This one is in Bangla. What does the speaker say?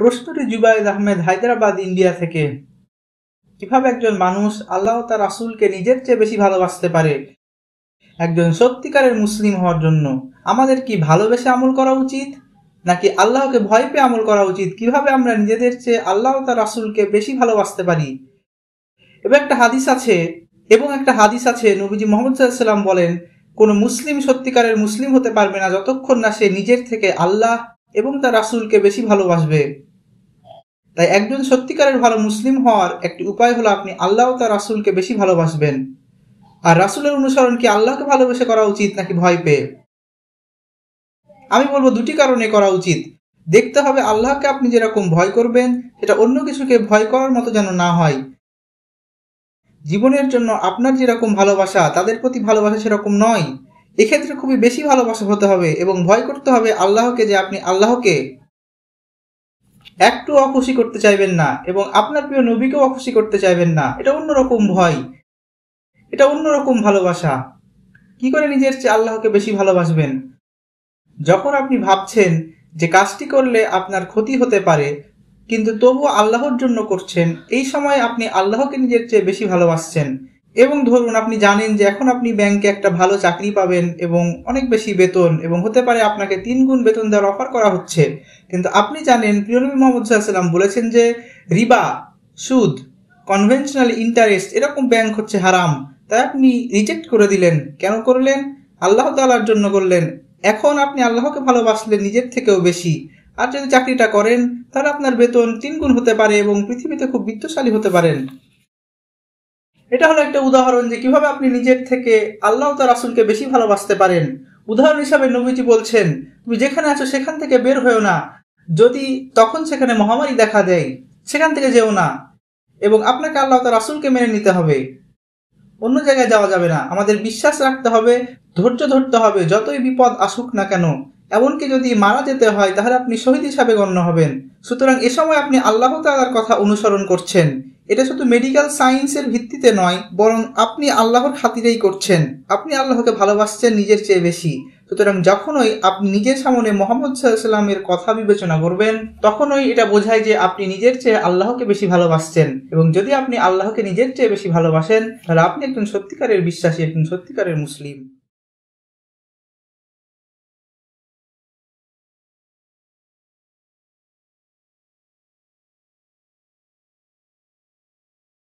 প্রশ্নটি জুবায়দ আহমেদ হায়দ্রাবাদ ইন্ডিয়া থেকে কিভাবে একজন মানুষ আল্লাহ তার রাসুলকে নিজের চেয়ে বেশি ভালোবাসতে পারে একজন সত্যিকারের মুসলিম হওয়ার জন্য আমাদের কি ভালোবেসে আমল করা উচিত নাকি আল্লাহকে ভয় পেয়ে আমল করা উচিত কিভাবে আমরা নিজেদের চেয়ে আল্লাহ তার রাসুলকে বেশি ভালোবাসতে পারি এবং একটা হাদিস আছে এবং একটা হাদিস আছে নবীজি মোহাম্মদ সাল্লাম বলেন কোনো মুসলিম সত্যিকারের মুসলিম হতে পারবে না যতক্ষণ না সে নিজের থেকে আল্লাহ এবং তার রাসুলকে বেশি ভালোবাসবে তাই একজন সত্যিকারের ভালো মুসলিম হওয়ার একটি উপায় হলো আপনি আল্লাহ তার রাসুলকে বেশি ভালোবাসবেন আর রাসুলের অনুসরণ কি আল্লাহকে ভালোবেসে করা উচিত নাকি ভয় পেয়ে আমি বলবো দুটি কারণে করা উচিত দেখতে হবে আল্লাহকে আপনি যেরকম ভয় করবেন সেটা অন্য কিছুকে ভয় করার মতো যেন না হয় জীবনের জন্য আপনার যেরকম ভালোবাসা তাদের প্রতি ভালোবাসা সেরকম নয় এক্ষেত্রে খুবই বেশি ভালোবাসা হতে হবে এবং ভয় করতে হবে আল্লাহকে যে আপনি আল্লাহকে একটু অখুশি করতে চাইবেন না এবং আপনার প্রিয় নবীকেও অখুশি করতে চাইবেন না এটা অন্যরকম ভয় এটা অন্যরকম ভালোবাসা কি করে নিজের চেয়ে আল্লাহকে বেশি ভালোবাসবেন যখন আপনি ভাবছেন যে কাজটি করলে আপনার ক্ষতি হতে পারে কিন্তু তবুও আল্লাহর জন্য করছেন এই সময় আপনি আল্লাহকে নিজের চেয়ে বেশি ভালোবাসছেন এবং ধরুন আপনি জানেন যে এখন আপনি ব্যাংকে একটা ভালো চাকরি পাবেন এবং অনেক বেশি বেতন এবং হতে পারে আপনাকে তিন গুণ বেতন দেওয়ার অফার করা হচ্ছে কিন্তু আপনি জানেন প্রিয়নবী মোহাম্মদ সাল্লাম বলেছেন যে রিবা সুদ কনভেনশনাল ইন্টারেস্ট এরকম ব্যাংক হচ্ছে হারাম তাই আপনি রিজেক্ট করে দিলেন কেন করলেন আল্লাহ তালার জন্য করলেন এখন আপনি আল্লাহকে ভালোবাসলেন নিজের থেকেও বেশি আর যদি চাকরিটা করেন তাহলে আপনার বেতন তিন গুণ হতে পারে এবং পৃথিবীতে খুব বিত্তশালী হতে পারেন এটা হলো একটা উদাহরণ যে কিভাবে আপনি নিজের থেকে আল্লাহ তার রাসুলকে বেশি ভালোবাসতে পারেন উদাহরণ হিসাবে নবীজি বলছেন তুমি যেখানে আছো সেখান থেকে বের হয়েও না যদি তখন সেখানে মহামারী দেখা দেয় সেখান থেকে যেও না এবং আপনাকে আল্লাহ তার রাসুলকে মেনে নিতে হবে অন্য জায়গায় যাওয়া যাবে না আমাদের বিশ্বাস রাখতে হবে ধৈর্য ধরতে হবে যতই বিপদ আসুক না কেন এমনকি যদি মারা যেতে হয় তাহলে আপনি শহীদ হিসাবে গণ্য হবেন সুতরাং এ সময় আপনি আল্লাহ তালার কথা অনুসরণ করছেন এটা শুধু মেডিকেল সায়েন্সের ভিত্তিতে নয় বরং আপনি আল্লাহর খাতিরেই করছেন আপনি আল্লাহকে ভালোবাসছেন নিজের চেয়ে বেশি সুতরাং যখনই আপনি নিজের সামনে মোহাম্মদ সাল্লামের কথা বিবেচনা করবেন তখনই এটা বোঝায় যে আপনি নিজের চেয়ে আল্লাহকে বেশি ভালোবাসছেন এবং যদি আপনি আল্লাহকে নিজের চেয়ে বেশি ভালোবাসেন তাহলে আপনি একজন সত্যিকারের বিশ্বাসী একজন সত্যিকারের মুসলিম